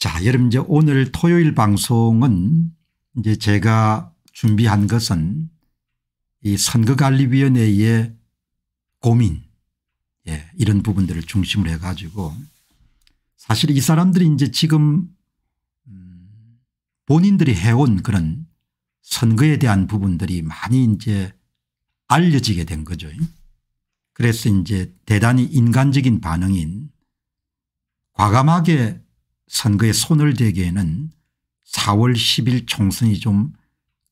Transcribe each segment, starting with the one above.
자, 여러분 이제 오늘 토요일 방송은 이제 제가 준비한 것은 이 선거관리위원회의 고민 예, 이런 부분들을 중심으로 해 가지고 사실 이 사람들이 이제 지금 음, 본인들이 해온 그런 선거에 대한 부분들이 많이 이제 알려지게 된 거죠. 그래서 이제 대단히 인간적인 반응인 과감하게 선거에 손을 대기에는 4월 10일 총선이 좀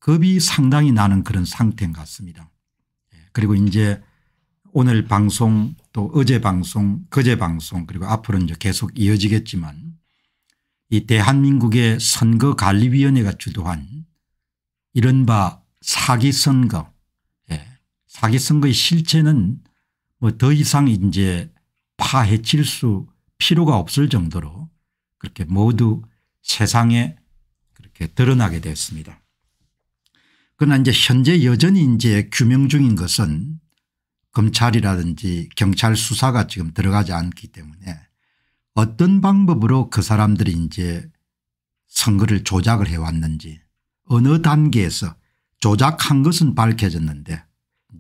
겁이 상당히 나는 그런 상태인 것 같습니다. 예, 그리고 이제 오늘 방송 또 어제 방송 그제 방송 그리고 앞으로 이제 계속 이어지겠지만 이 대한민국의 선거관리위원회가 주도한 이른바 사기선거 예. 사기선거의 실체는 뭐더 이상 이제 파헤칠 수 필요가 없을 정도로 그렇게 모두 세상에 그렇게 드러나게 되었습니다. 그러나 이제 현재 여전히 이제 규명 중인 것은 검찰이라든지 경찰 수사가 지금 들어가지 않기 때문에 어떤 방법으로 그 사람들이 이제 선거를 조작을 해왔는지 어느 단계에서 조작한 것은 밝혀졌는데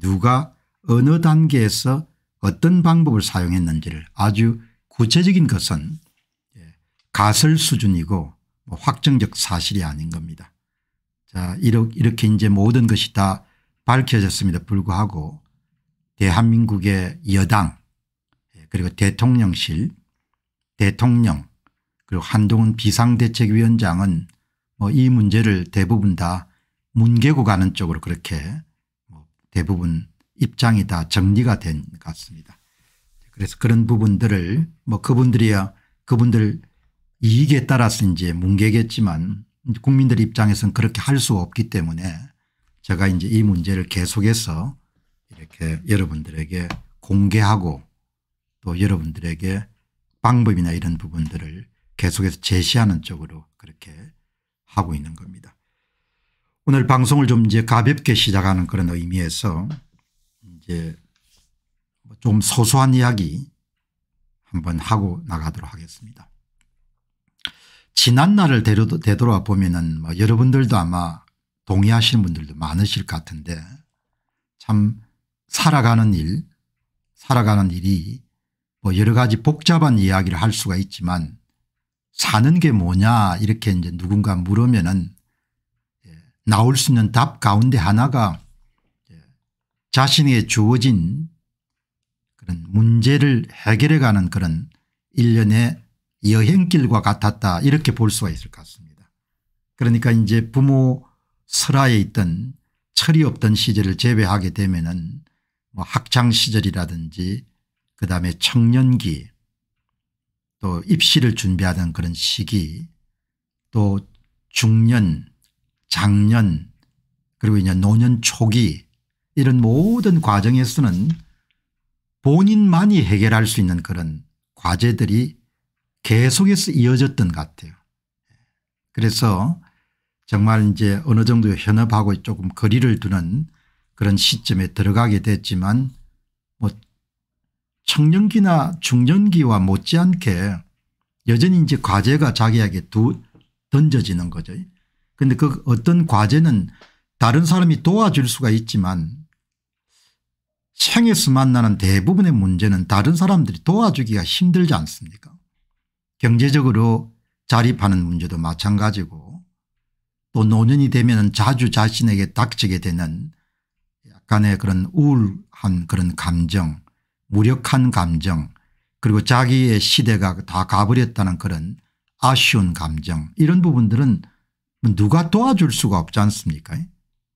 누가 어느 단계에서 어떤 방법을 사용했는지를 아주 구체적인 것은 가설 수준이고 뭐 확정적 사실이 아닌 겁니다. 자 이렇게 이제 모든 것이 다 밝혀졌습니다. 불구하고 대한민국의 여당 예, 그리고 대통령실 대통령 그리고 한동훈 비상대책위원장은 뭐이 문제를 대부분 다 문개고 가는 쪽으로 그렇게 뭐 대부분 입장이 다 정리가 된 것 같습니다. 그래서 그런 부분들을 뭐 그분들이야 그분들 이익에 따라서 이제 뭉개겠지만 국민들 입장에서는 그렇게 할 수 없기 때문에 제가 이제 이 문제를 계속해서 이렇게 여러분들에게 공개하고 또 여러분들에게 방법이나 이런 부분들을 계속해서 제시하는 쪽으로 그렇게 하고 있는 겁니다. 오늘 방송을 좀 이제 가볍게 시작하는 그런 의미에서 이제 좀 소소한 이야기 한번 하고 나가도록 하겠습니다. 지난 날을 되돌아 보면은 뭐 여러분들도 아마 동의하시는 분들도 많으실 것 같은데 참 살아가는 일 살아가는 일이 뭐 여러 가지 복잡한 이야기를 할 수가 있지만 사는 게 뭐냐 이렇게 이제 누군가 물으면은 예, 나올 수 있는 답 가운데 하나가 예, 자신에게 주어진 그런 문제를 해결해 가는 그런 일련의 여행길과 같았다 이렇게 볼 수가 있을 것 같습니다. 그러니까 이제 부모 설화에 있던 철이 없던 시절을 제외하게 되면은 뭐 학창 시절이라든지 그다음에 청년기 또 입시를 준비하던 그런 시기 또 중년 장년 그리고 이제 노년 초기 이런 모든 과정에서는 본인만이 해결할 수 있는 그런 과제들이 계속해서 이어졌던 것 같아요. 그래서 정말 이제 어느 정도 현업하고 조금 거리를 두는 그런 시점에 들어가게 됐지만 뭐 청년기나 중년기와 못지않게 여전히 이제 과제가 자기에게 두 던져지는 거죠. 그런데 그 어떤 과제는 다른 사람이 도와줄 수가 있지만 생에서 만나는 대부분의 문제는 다른 사람들이 도와주기가 힘들지 않습니까 경제적으로 자립하는 문제도 마찬가지고 또 노년이 되면 자주 자신에게 닥치게 되는 약간의 그런 우울한 그런 감정 무력한 감정 그리고 자기의 시대가 다 가버렸다는 그런 아쉬운 감정 이런 부분들은 누가 도와줄 수가 없지 않습니까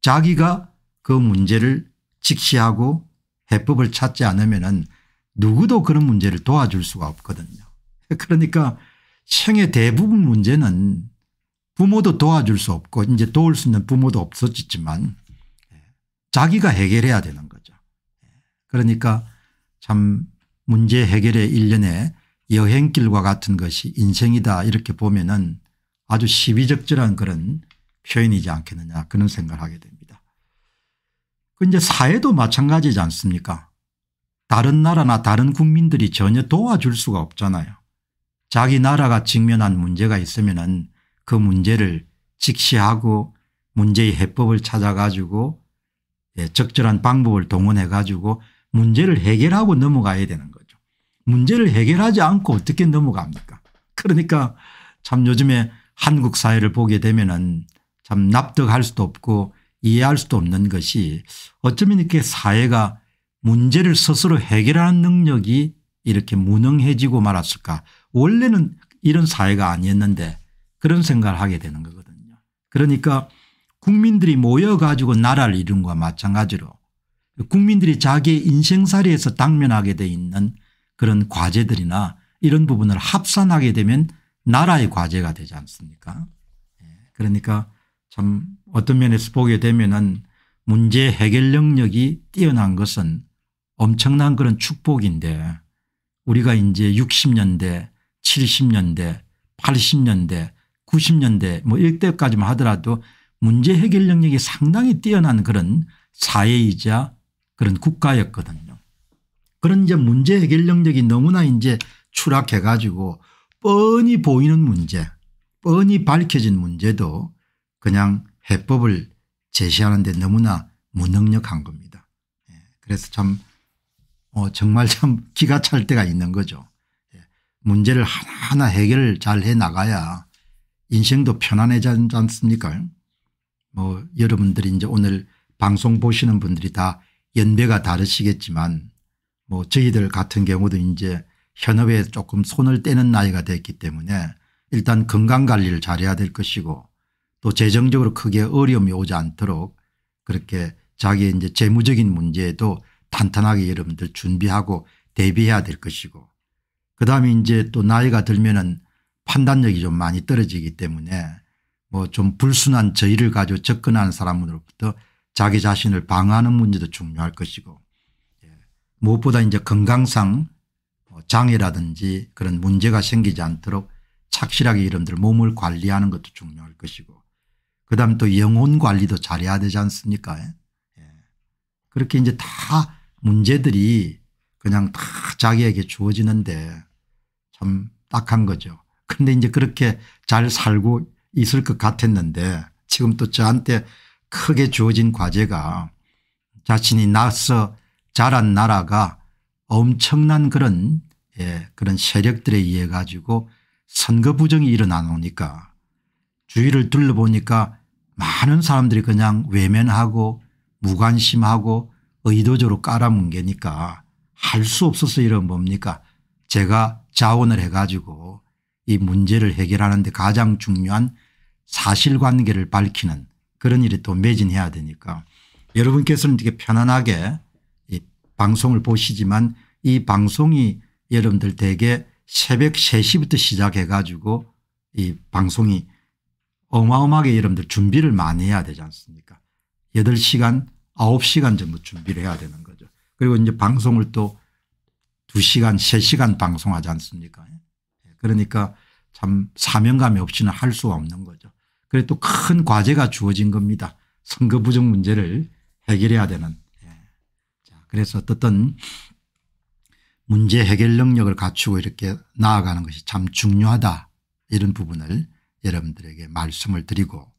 자기가 그 문제를 직시하고 해법을 찾지 않으면 누구도 그런 문제를 도와줄 수가 없거든요. 그러니까 생의 대부분 문제는 부모도 도와줄 수 없고 이제 도울 수 있는 부모도 없었지만 자기가 해결해야 되는 거죠. 그러니까 참 문제 해결의 일련의 여행길과 같은 것이 인생이다 이렇게 보면은 아주 시비적절한 그런 표현이지 않겠느냐 그런 생각을 하게 됩니다. 근데 그 사회도 마찬가지지 않습니까 다른 나라나 다른 국민들이 전혀 도와줄 수가 없잖아요. 자기 나라가 직면한 문제가 있으면 그 문제를 직시하고 문제의 해법을 찾아가지고 예, 적절한 방법을 동원해 가지고 문제를 해결하고 넘어가야 되는 거죠. 문제를 해결하지 않고 어떻게 넘어갑니까 그러니까 참 요즘에 한국 사회를 보게 되면 참 납득할 수도 없고 이해할 수도 없는 것이 어쩌면 이렇게 사회가 문제를 스스로 해결하는 능력이 이렇게 무능해지고 말았을까 원래는 이런 사회가 아니었는데 그런 생각을 하게 되는 거거든요. 그러니까 국민들이 모여 가지고 나라를 이룬 것과 마찬가지로 국민들이 자기의 인생살이에서 당면하게 돼 있는 그런 과제들이나 이런 부분을 합산하게 되면 나라의 과제가 되지 않습니까 예, 그러니까 참 어떤 면에서 보게 되면은 문제 해결 능력이 뛰어난 것은 엄청난 그런 축복인데 우리가 이제 60년대 70년대 80년대 90년대 뭐 이때까지만 하더라도 문제 해결 능력이 상당히 뛰어난 그런 사회이자 그런 국가였거든요. 그런 이제 문제 해결 능력이 너무나 이제 추락해 가지고 뻔히 보이는 문제 뻔히 밝혀진 문제도 그냥 해법을 제시하는데 너무나 무능력한 겁니다. 예, 그래서 참 어, 정말 참 기가 찰 때가 있는 거죠. 문제를 하나하나 해결잘해 나가야 인생도 편안해지지 않습니까 뭐 여러분들이 이제 오늘 방송 보시는 분들이 다 연배가 다르시겠지만 뭐 저희들 같은 경우도 이제 현업에 조금 손을 떼는 나이가 됐기 때문에 일단 건강관리를 잘해야 될 것이고 또 재정적으로 크게 어려움이 오지 않도록 그렇게 자기의 이제 재무적인 문제에도 탄탄하게 여러분들 준비하고 대비해야 될 것이고 그다음에 이제 또 나이가 들면은 판단력이 좀 많이 떨어지기 때문에 뭐 좀 불순한 저의를 가지고 접근하는 사람으로부터 자기 자신을 방어하는 문제도 중요할 것이고 예, 무엇보다 이제 건강상 뭐 장애라든지 그런 문제가 생기지 않도록 착실하게 이름들 몸을 관리하는 것도 중요할 것이고 그다음에 또 영혼 관리도 잘해야 되지 않습니까? 예. 그렇게 이제 다 문제들이 그냥 다 자기에게 주어지는데 참 딱한 거죠. 근데 이제 그렇게 잘 살고 있을 것 같았는데 지금 또 저한테 크게 주어진 과제가 자신이 낳서 자란 나라가 엄청난 그런 예, 그런 세력들에 의해 가지고 선거 부정이 일어나오니까 주위를 둘러보니까 많은 사람들이 그냥 외면하고 무관심하고 의도적으로 깔아뭉개니까 할수 없어서 이런 뭡니까 제가 자원을 해 가지고 이 문제를 해결하는 데 가장 중요한 사실관계를 밝히는 그런 일에 또 매진해야 되니까 여러분께서는 되게 편안하게 이 방송을 보시지만 이 방송이 여러분들 대개 새벽 3시부터 시작해 가지고 이 방송이 어마어마하게 여러분들 준비를 많이 해야 되지 않습니까 8시간 9시간 정도 준비를 해야 되는 거예요. 그리고 이제 방송을 또 2시간 3시간 방송하지 않습니까 예. 그러니까 참 사명감이 없이는 할 수가 없는 거죠. 그래또큰 과제가 주어진 겁니다. 선거 부정 문제를 해결해야 되는. 예. 자, 그래서 어떻 문제 해결 능력을 갖추고 이렇게 나아가는 것이 참 중요하다 이런 부분을 여러분들에게 말씀을 드리고